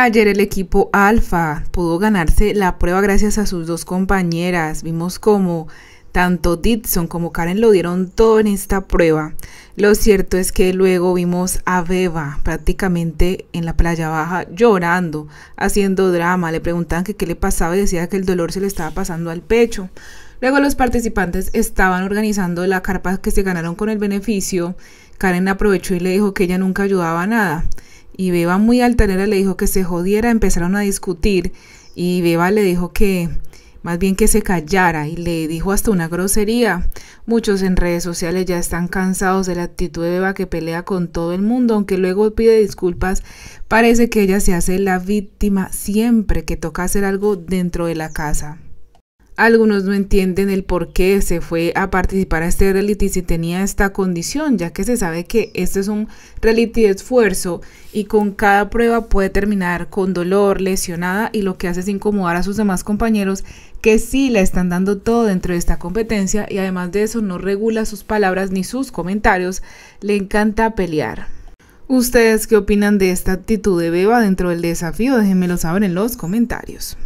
Ayer el equipo Alfa pudo ganarse la prueba gracias a sus dos compañeras. Vimos cómo tanto Ditson como Karen lo dieron todo en esta prueba. Lo cierto es que luego vimos a Beba prácticamente en la playa baja llorando, haciendo drama. Le preguntaban qué le pasaba y decía que el dolor se le estaba pasando al pecho. Luego los participantes estaban organizando la carpa que se ganaron con el beneficio. Karen aprovechó y le dijo que ella nunca ayudaba a nada. Y Beba muy altanera le dijo que se jodiera, empezaron a discutir y Beba le dijo que más bien que se callara y le dijo hasta una grosería. Muchos en redes sociales ya están cansados de la actitud de Beba que pelea con todo el mundo, aunque luego pide disculpas, parece que ella se hace la víctima siempre que toca hacer algo dentro de la casa. Algunos no entienden el por qué se fue a participar a este reality si tenía esta condición, ya que se sabe que este es un reality de esfuerzo y con cada prueba puede terminar con dolor, lesionada y lo que hace es incomodar a sus demás compañeros que sí la están dando todo dentro de esta competencia y además de eso no regula sus palabras ni sus comentarios, le encanta pelear. ¿Ustedes qué opinan de esta actitud de Beba dentro del desafío? Déjenmelo saber en los comentarios.